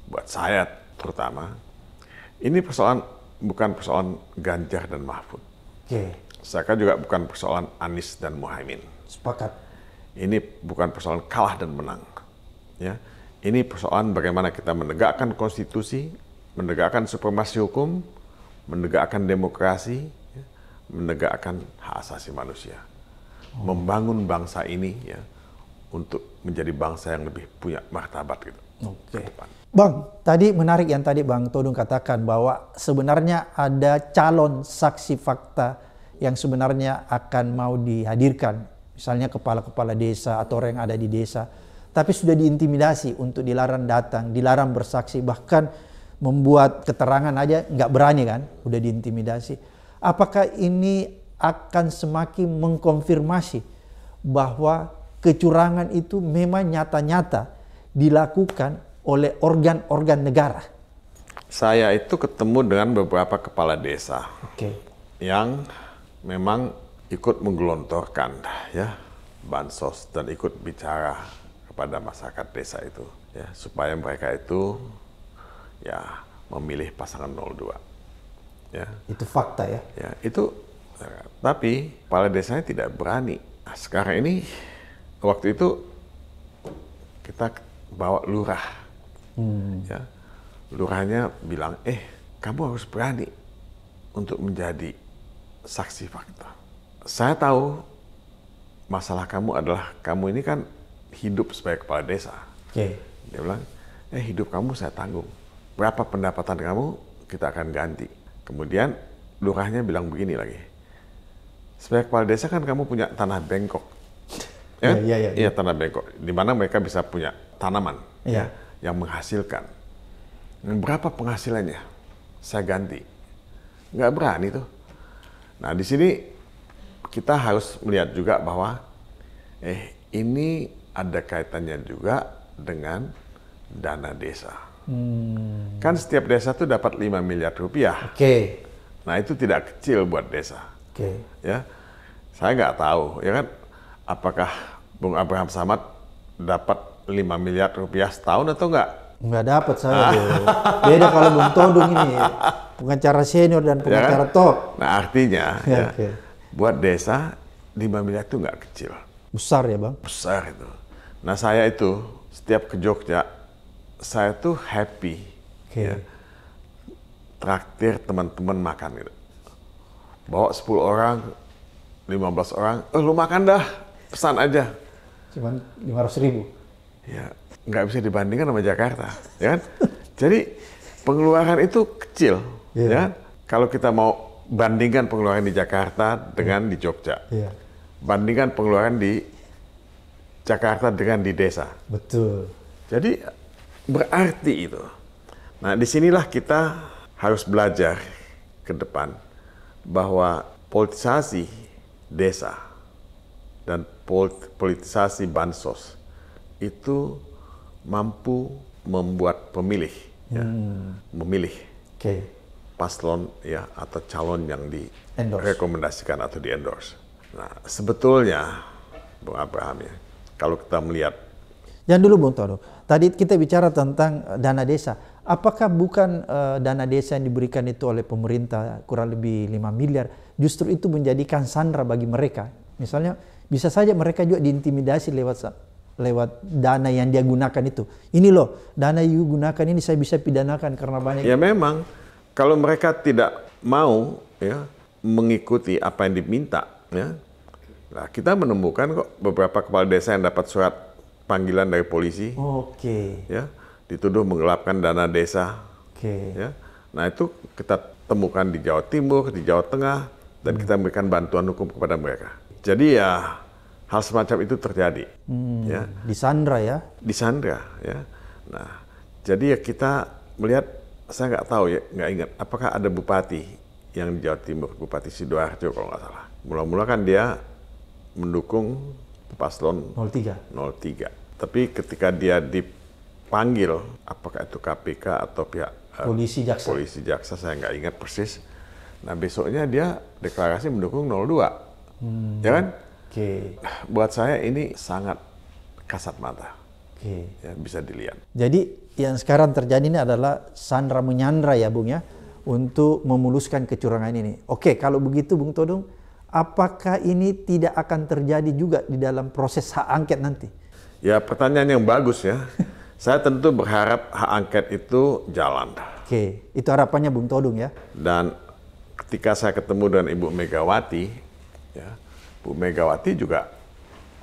buat saya terutama, ini persoalan bukan persoalan Ganjar dan Mahfud. Okay saya kan juga bukan persoalan Anies dan Muhaimin. Sepakat. Ini bukan persoalan kalah dan menang. Ya, ini persoalan bagaimana kita menegakkan konstitusi, menegakkan supremasi hukum, menegakkan demokrasi, ya, menegakkan hak asasi manusia, oh. membangun bangsa ini ya untuk menjadi bangsa yang lebih punya martabat gitu. Oke. Okay. Bang, tadi menarik yang tadi Bang Todung katakan bahwa sebenarnya ada calon saksi fakta yang sebenarnya akan mau dihadirkan, misalnya kepala-kepala desa atau orang yang ada di desa, tapi sudah diintimidasi untuk dilarang datang, dilarang bersaksi, bahkan membuat keterangan aja nggak berani kan, udah diintimidasi. Apakah ini akan semakin mengkonfirmasi bahwa kecurangan itu memang nyata-nyata dilakukan oleh organ-organ negara? Saya itu ketemu dengan beberapa kepala desa okay. yang memang ikut menggelontorkan ya bansos dan ikut bicara kepada masyarakat desa itu ya supaya mereka itu ya memilih pasangan 02 ya itu fakta ya ya itu tapi kepala desanya tidak berani nah, sekarang ini waktu itu kita bawa lurah hmm. ya lurahnya bilang eh kamu harus berani untuk menjadi saksi fakta. Saya tahu masalah kamu adalah kamu ini kan hidup sebagai kepala desa. Okay. Dia bilang, eh hidup kamu saya tanggung. Berapa pendapatan kamu kita akan ganti. Kemudian lurahnya bilang begini lagi. Sebagai kepala desa kan kamu punya tanah bengkok. Ya, ya, kan? ya, ya, iya, iya, iya. Ya, tanah bengkok. Di mana mereka bisa punya tanaman iya. ya, yang menghasilkan. Berapa penghasilannya? Saya ganti. Nggak berani tuh Nah, di sini kita harus melihat juga bahwa eh ini ada kaitannya juga dengan dana desa. Hmm. Kan setiap desa tuh dapat 5 miliar rupiah. Oke. Okay. Nah, itu tidak kecil buat desa. Oke. Okay. Ya. Saya nggak tahu, ya kan apakah Bung Abraham Samad dapat 5 miliar rupiah setahun atau enggak? Enggak dapat saya. Beda kalau Bung Todung ini pengacara senior dan ya pengacara ya kan? top. Nah artinya ya, ya, okay. buat desa 5 miliar itu enggak kecil. Besar ya bang? Besar itu. Nah saya itu setiap ke Jogja saya tuh happy. Okay. Ya. Traktir teman-teman makan gitu. Bawa 10 orang, 15 orang, eh lu makan dah, pesan aja. Cuman 500 ribu? Ya, nggak bisa dibandingkan sama Jakarta, ya kan? Jadi pengeluaran itu kecil, yeah. ya. Kalau kita mau bandingkan pengeluaran di Jakarta dengan yeah. di Jogja, yeah. bandingkan pengeluaran di Jakarta dengan di desa. Betul. Jadi berarti itu. Nah disinilah kita harus belajar ke depan bahwa politisasi desa dan politisasi bansos itu mampu membuat pemilih ya, hmm. memilih okay. paslon ya atau calon yang direkomendasikan atau di endorse. Nah sebetulnya Bung Abraham ya kalau kita melihat yang dulu Bung Todo tadi kita bicara tentang eh, dana desa. Apakah bukan uh, dana desa yang diberikan itu oleh pemerintah kurang lebih 5 miliar justru itu menjadikan sandra bagi mereka? Misalnya bisa saja mereka juga diintimidasi lewat lewat dana yang dia gunakan itu. Ini loh, dana yang gunakan ini saya bisa pidanakan karena banyak. Ya memang kalau mereka tidak mau ya mengikuti apa yang diminta ya. Nah, kita menemukan kok beberapa kepala desa yang dapat surat panggilan dari polisi. Oke. Okay. Ya, dituduh menggelapkan dana desa. Oke. Okay. Ya. Nah, itu kita temukan di Jawa Timur, di Jawa Tengah dan hmm. kita memberikan bantuan hukum kepada mereka. Jadi ya hal semacam itu terjadi. Hmm, ya. Di Sandra ya? Di Sandra ya. Nah, jadi ya kita melihat, saya nggak tahu ya, nggak ingat, apakah ada bupati yang di Jawa Timur, Bupati Sidoarjo kalau nggak salah. Mula-mula kan dia mendukung paslon 03. 03. Tapi ketika dia dipanggil, apakah itu KPK atau pihak eh, polisi jaksa, polisi jaksa saya nggak ingat persis. Nah besoknya dia deklarasi mendukung 02, hmm. ya kan? Oke. Okay. Buat saya ini sangat kasat mata. Oke. Okay. Ya, bisa dilihat. Jadi yang sekarang terjadi ini adalah sandra menyandra ya Bung ya untuk memuluskan kecurangan ini. Oke, okay, kalau begitu Bung Todung, apakah ini tidak akan terjadi juga di dalam proses hak angket nanti? Ya, pertanyaan yang bagus ya. (laughs) saya tentu berharap hak angket itu jalan. Oke, itu harapannya Bung Todung ya. Dan ketika saya ketemu dengan Ibu Megawati, ya, Bu Megawati juga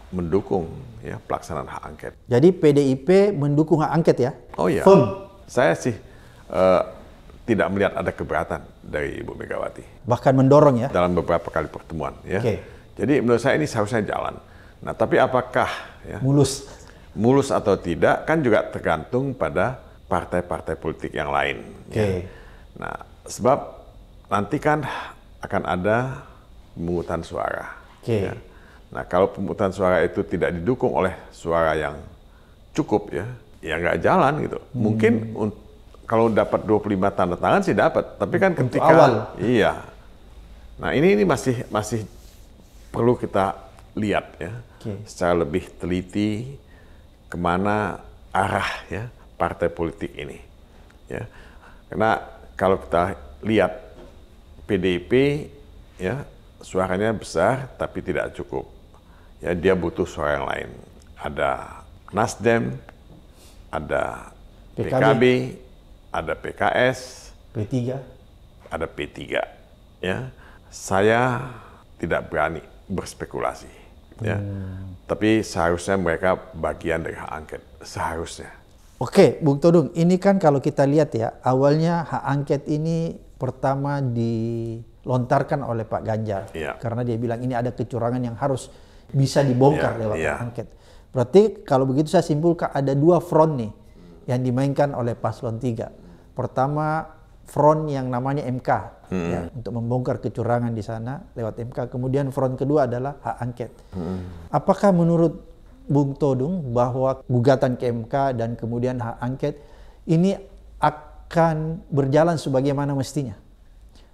mendukung ya pelaksanaan hak angket. Jadi PDIP mendukung hak angket ya? Oh iya. Firm. Saya sih uh, tidak melihat ada keberatan dari Ibu Megawati. Bahkan mendorong ya? Dalam beberapa kali pertemuan ya. Okay. Jadi menurut saya ini seharusnya jalan. Nah tapi apakah ya, mulus mulus atau tidak kan juga tergantung pada partai-partai politik yang lain. Okay. Ya. Nah sebab nanti kan akan ada pemungutan suara Okay. Ya. Nah kalau pemungutan suara itu tidak didukung oleh suara yang cukup ya, ya nggak jalan gitu. Hmm. Mungkin kalau dapat 25 tanda tangan sih dapat, tapi kan Untuk ketika awal. iya. Nah, ini ini masih masih perlu kita lihat ya. Okay. Secara lebih teliti kemana arah ya partai politik ini. Ya. Karena kalau kita lihat PDIP ya suaranya besar tapi tidak cukup. Ya dia butuh suara yang lain. Ada Nasdem, ada PKB, PKB ada PKS, P3, ada P3. Ya, saya tidak berani berspekulasi. Ya, hmm. tapi seharusnya mereka bagian dari hak angket seharusnya. Oke, Bung Todung, ini kan kalau kita lihat ya, awalnya hak angket ini pertama di dilontarkan oleh Pak Ganjar yeah. karena dia bilang ini ada kecurangan yang harus bisa dibongkar yeah. lewat yeah. angket. Berarti kalau begitu saya simpulkan ada dua front nih yang dimainkan oleh paslon 3. Pertama front yang namanya MK hmm. ya, untuk membongkar kecurangan di sana lewat MK. Kemudian front kedua adalah hak angket. Hmm. Apakah menurut Bung Todung bahwa gugatan ke MK dan kemudian hak angket ini akan berjalan sebagaimana mestinya?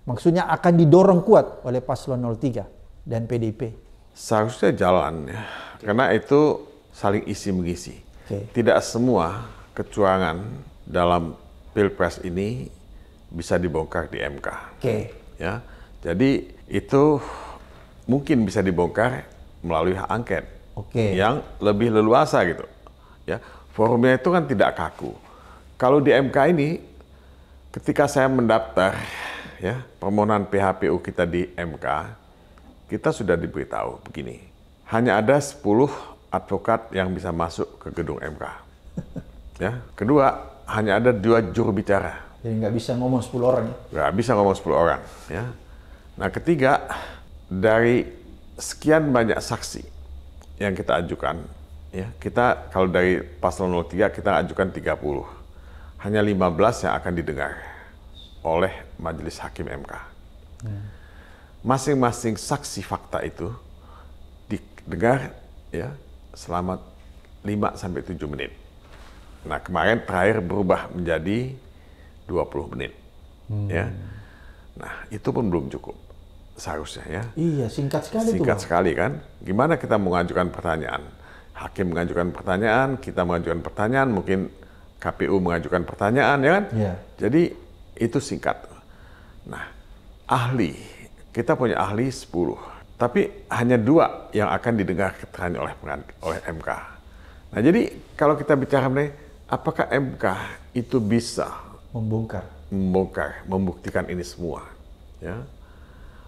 Maksudnya akan didorong kuat oleh paslon 03 dan PDIP. Seharusnya jalan ya, okay. karena itu saling isi mengisi. Okay. Tidak semua kecurangan dalam pilpres ini bisa dibongkar di MK. Oke. Okay. Ya, jadi itu mungkin bisa dibongkar melalui hak angket. Oke. Okay. Yang lebih leluasa gitu. Ya, forumnya itu kan tidak kaku. Kalau di MK ini, ketika saya mendaftar ya permohonan PHPU kita di MK, kita sudah diberitahu begini. Hanya ada 10 advokat yang bisa masuk ke gedung MK. (laughs) Ya. Kedua, hanya ada dua juru bicara. Jadi nggak bisa ngomong 10 orang ya? Nggak bisa ngomong 10 orang. Ya. Nah ketiga, dari sekian banyak saksi yang kita ajukan, ya kita kalau dari paslon 03 kita ajukan 30. Hanya 15 yang akan didengar oleh Majelis Hakim MK. Ya. Masing-masing saksi fakta itu didengar ya selama 5 sampai 7 menit. Nah, kemarin terakhir berubah menjadi 20 menit. Hmm. Ya. Nah, itu pun belum cukup seharusnya ya. Iya, singkat sekali Singkat tuh, sekali kan. Gimana kita mengajukan pertanyaan? Hakim mengajukan pertanyaan, kita mengajukan pertanyaan, mungkin KPU mengajukan pertanyaan ya kan? Iya. Jadi itu singkat. Nah, ahli. Kita punya ahli 10. Tapi hanya dua yang akan didengar oleh, oleh MK. Nah, jadi kalau kita bicara mengenai apakah MK itu bisa membongkar, membongkar, membuktikan ini semua, ya?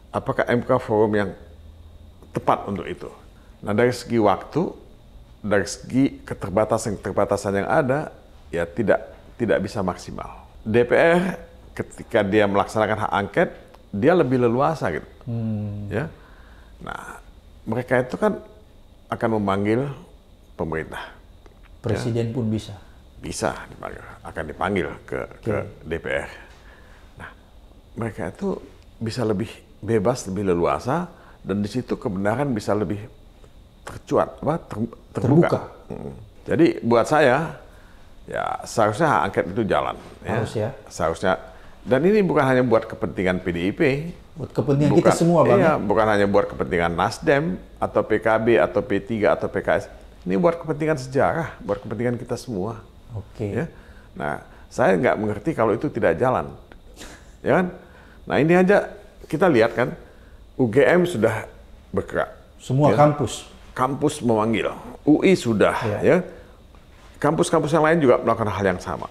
Apakah MK forum yang tepat untuk itu? Nah, dari segi waktu, dari segi keterbatasan-keterbatasan yang ada, ya tidak tidak bisa maksimal. DPR ketika dia melaksanakan hak angket dia lebih leluasa gitu hmm. ya nah mereka itu kan akan memanggil pemerintah presiden ya. pun bisa bisa dipanggil akan dipanggil ke ke DPR nah mereka itu bisa lebih bebas lebih leluasa dan di situ kebenaran bisa lebih tercuat apa ter, terbuka, terbuka. Hmm. jadi buat saya ya seharusnya hak angket itu jalan ya. harus ya seharusnya dan ini bukan hanya buat kepentingan PDIP. Buat kepentingan bukan, kita semua, Bang. Iya, ya? bukan hanya buat kepentingan Nasdem, atau PKB, atau P3, atau PKS. Ini buat kepentingan sejarah, buat kepentingan kita semua. Oke. Okay. Ya? Nah, saya nggak mengerti kalau itu tidak jalan. Ya kan? Nah, ini aja kita lihat kan, UGM sudah bergerak. Semua ya? kampus. Kampus memanggil. UI sudah, ya. ya. Kampus-kampus yang lain juga melakukan hal yang sama.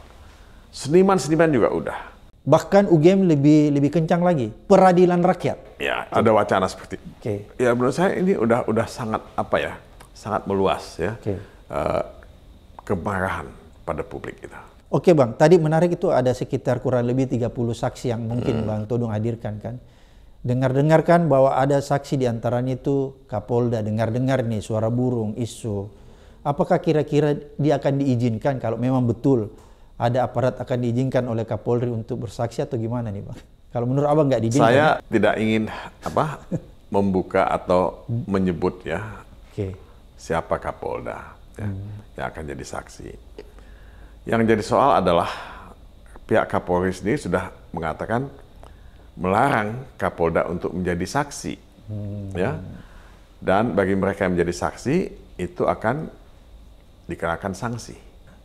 Seniman-seniman juga udah bahkan UGM lebih lebih kencang lagi peradilan rakyat. Ya, ada wacana seperti. Oke. Okay. Ya menurut saya ini udah udah sangat apa ya, sangat meluas ya okay. uh, eh, kemarahan pada publik kita. Oke okay, bang, tadi menarik itu ada sekitar kurang lebih 30 saksi yang mungkin hmm. bang Todung hadirkan kan. dengar dengarkan bahwa ada saksi diantaranya itu Kapolda, dengar-dengar nih suara burung, isu. Apakah kira-kira dia akan diizinkan kalau memang betul ada aparat akan diizinkan oleh Kapolri untuk bersaksi atau gimana nih Pak? Kalau menurut Abang nggak diizinkan? Saya ya? tidak ingin apa membuka atau menyebut ya okay. siapa Kapolda ya, hmm. yang akan jadi saksi. Yang jadi soal adalah pihak Kapolri sendiri sudah mengatakan melarang Kapolda untuk menjadi saksi, hmm. ya. Dan bagi mereka yang menjadi saksi itu akan dikenakan sanksi.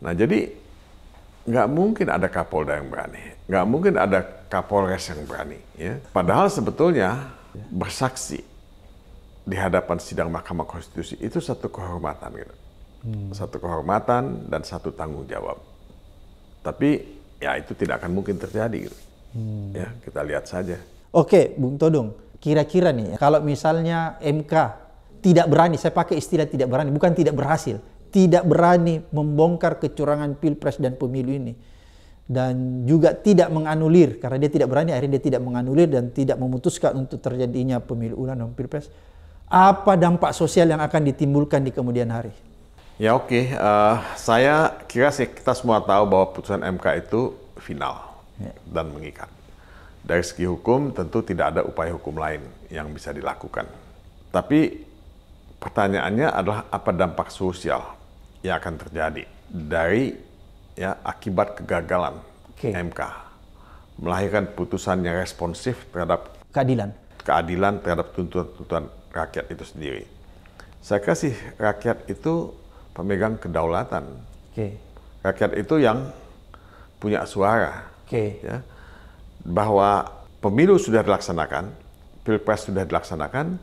Nah, jadi nggak mungkin ada Kapolda yang berani, nggak mungkin ada Kapolres yang berani. Ya. Padahal sebetulnya bersaksi di hadapan sidang Mahkamah Konstitusi itu satu kehormatan, gitu. hmm. satu kehormatan dan satu tanggung jawab. Tapi ya itu tidak akan mungkin terjadi. Gitu. Hmm. Ya kita lihat saja. Oke, Bung Todong, kira-kira nih kalau misalnya MK tidak berani, saya pakai istilah tidak berani, bukan tidak berhasil, tidak berani membongkar kecurangan pilpres dan pemilu ini dan juga tidak menganulir karena dia tidak berani akhirnya dia tidak menganulir dan tidak memutuskan untuk terjadinya pemilu ulang dan pilpres apa dampak sosial yang akan ditimbulkan di kemudian hari ya oke okay. uh, eh, saya kira sih kita semua tahu bahwa putusan MK itu final ya. dan mengikat dari segi hukum tentu tidak ada upaya hukum lain yang bisa dilakukan tapi pertanyaannya adalah apa dampak sosial yang akan terjadi dari ya akibat kegagalan okay. MK melahirkan putusan yang responsif terhadap keadilan keadilan terhadap tuntutan-tuntutan rakyat itu sendiri. Saya kasih rakyat itu pemegang kedaulatan. Okay. Rakyat itu yang punya suara. Okay. Ya, bahwa pemilu sudah dilaksanakan, pilpres sudah dilaksanakan.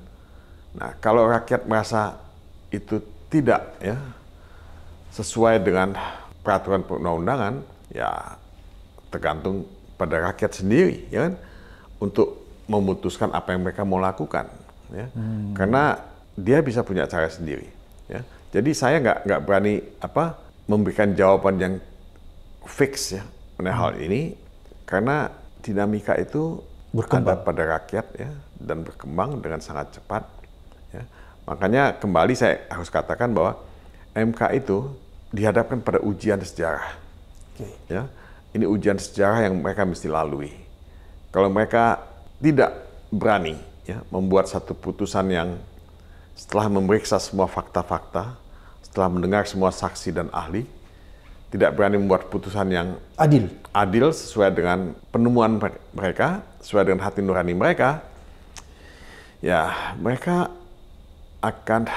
Nah, kalau rakyat merasa itu tidak ya sesuai dengan peraturan perundang-undangan ya tergantung pada rakyat sendiri ya kan untuk memutuskan apa yang mereka mau lakukan ya hmm. karena dia bisa punya cara sendiri ya jadi saya nggak nggak berani apa memberikan jawaban yang fix ya mengenai hmm. hal ini karena dinamika itu berkembang. ada pada rakyat ya dan berkembang dengan sangat cepat ya makanya kembali saya harus katakan bahwa MK itu dihadapkan pada ujian sejarah. Okay. Ya, ini ujian sejarah yang mereka mesti lalui. Kalau mereka tidak berani ya, membuat satu putusan yang setelah memeriksa semua fakta-fakta, setelah mendengar semua saksi dan ahli, tidak berani membuat putusan yang adil, adil sesuai dengan penemuan mereka, sesuai dengan hati nurani mereka, ya mereka akan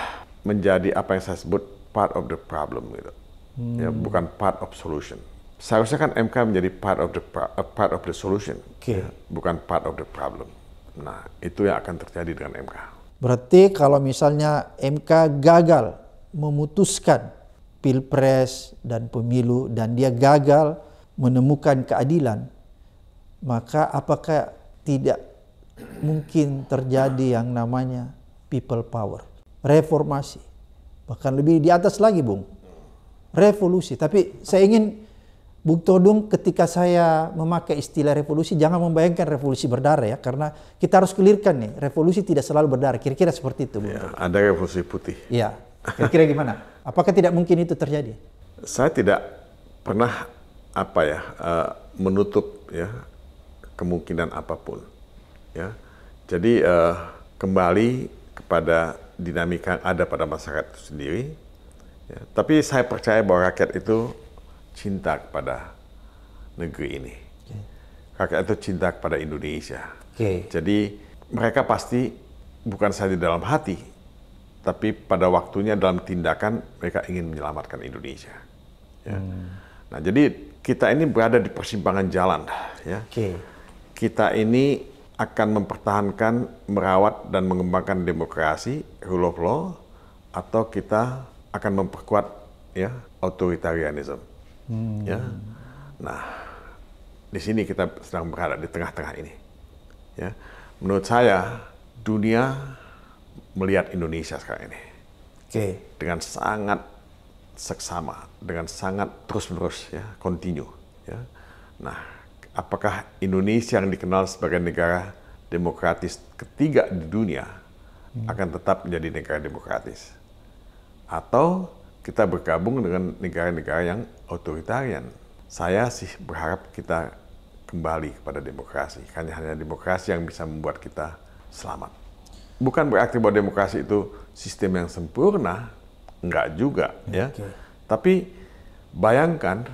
menjadi apa yang saya sebut part of the problem gitu. Ya, hmm. ya bukan part of solution. Seharusnya kan MK menjadi part of the uh, part of the solution, okay. ya, bukan part of the problem. Nah, itu yang akan terjadi dengan MK. Berarti kalau misalnya MK gagal memutuskan pilpres dan pemilu dan dia gagal menemukan keadilan, maka apakah tidak mungkin terjadi yang namanya people power, reformasi, bahkan lebih di atas lagi, Bung revolusi. Tapi saya ingin Bung Todung ketika saya memakai istilah revolusi jangan membayangkan revolusi berdarah ya karena kita harus kelirkan nih revolusi tidak selalu berdarah kira-kira seperti itu. ya, ada revolusi putih. Iya. Kira-kira gimana? Apakah tidak mungkin itu terjadi? Saya tidak pernah apa ya eh, menutup ya kemungkinan apapun ya. Jadi eh, kembali kepada dinamika yang ada pada masyarakat itu sendiri Ya, tapi saya percaya bahwa rakyat itu cinta kepada negeri ini. Okay. Rakyat itu cinta kepada Indonesia. Okay. Jadi mereka pasti bukan saja di dalam hati, tapi pada waktunya dalam tindakan mereka ingin menyelamatkan Indonesia. Ya. Hmm. Nah, jadi kita ini berada di persimpangan jalan, ya. Okay. Kita ini akan mempertahankan, merawat dan mengembangkan demokrasi, rule of law, atau kita akan memperkuat ya otoritarianisme. Hmm. Ya. Nah, di sini kita sedang berada di tengah-tengah ini. Ya. Menurut saya dunia melihat Indonesia sekarang ini. Oke. Okay. Dengan sangat seksama, dengan sangat terus-menerus ya, continue ya. Nah, apakah Indonesia yang dikenal sebagai negara demokratis ketiga di dunia hmm. akan tetap menjadi negara demokratis? atau kita bergabung dengan negara-negara yang otoritarian. Saya sih berharap kita kembali kepada demokrasi. Hanya hanya demokrasi yang bisa membuat kita selamat. Bukan berarti bahwa demokrasi itu sistem yang sempurna, enggak juga ya. Tapi bayangkan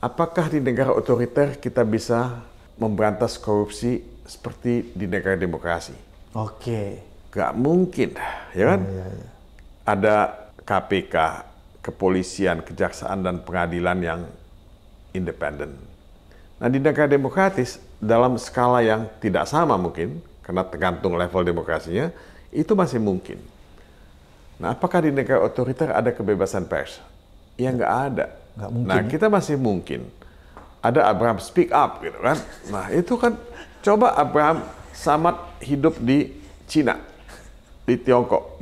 apakah di negara otoriter kita bisa memberantas korupsi seperti di negara demokrasi? Oke. Okay. Gak mungkin, ya kan? Iya, iya, iya. Ada KPK, kepolisian, kejaksaan, dan pengadilan yang independen. Nah di negara demokratis dalam skala yang tidak sama mungkin, karena tergantung level demokrasinya, itu masih mungkin. Nah apakah di negara otoriter ada kebebasan pers? Ya nggak ada. Nggak mungkin. Nah ya? kita masih mungkin. Ada Abraham speak up gitu kan. Nah itu kan coba Abraham samat hidup di Cina, di Tiongkok,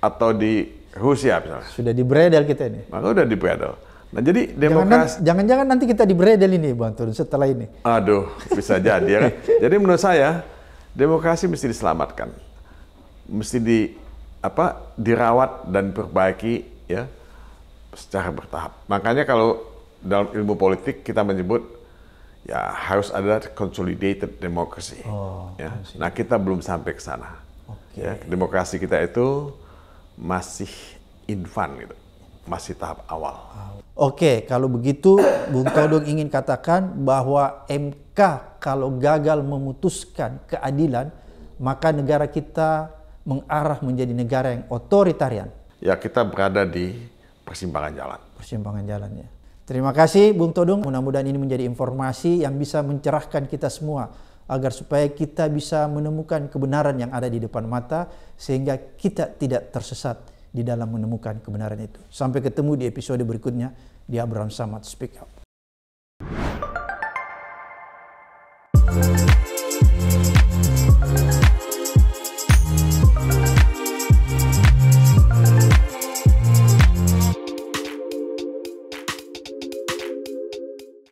atau di Rusia misalnya. Sudah bredel kita ini. Maka udah bredel. Nah jadi demokrasi... Jangan-jangan nanti kita bredel ini Bang Turun setelah ini. Aduh, bisa jadi ya kan? (laughs) Jadi menurut saya, demokrasi mesti diselamatkan. Mesti di apa dirawat dan perbaiki ya secara bertahap. Makanya kalau dalam ilmu politik kita menyebut ya harus ada consolidated democracy. Oh, ya. Nah kita belum sampai ke sana. Okay. Ya, demokrasi kita itu masih infan gitu, masih tahap awal. Oke, kalau begitu Bung Todong ingin katakan bahwa MK kalau gagal memutuskan keadilan, maka negara kita mengarah menjadi negara yang otoritarian. Ya, kita berada di persimpangan jalan. Persimpangan jalannya. Terima kasih Bung Todung. Mudah-mudahan ini menjadi informasi yang bisa mencerahkan kita semua agar supaya kita bisa menemukan kebenaran yang ada di depan mata sehingga kita tidak tersesat di dalam menemukan kebenaran itu. Sampai ketemu di episode berikutnya di Abraham Samad Speak Up.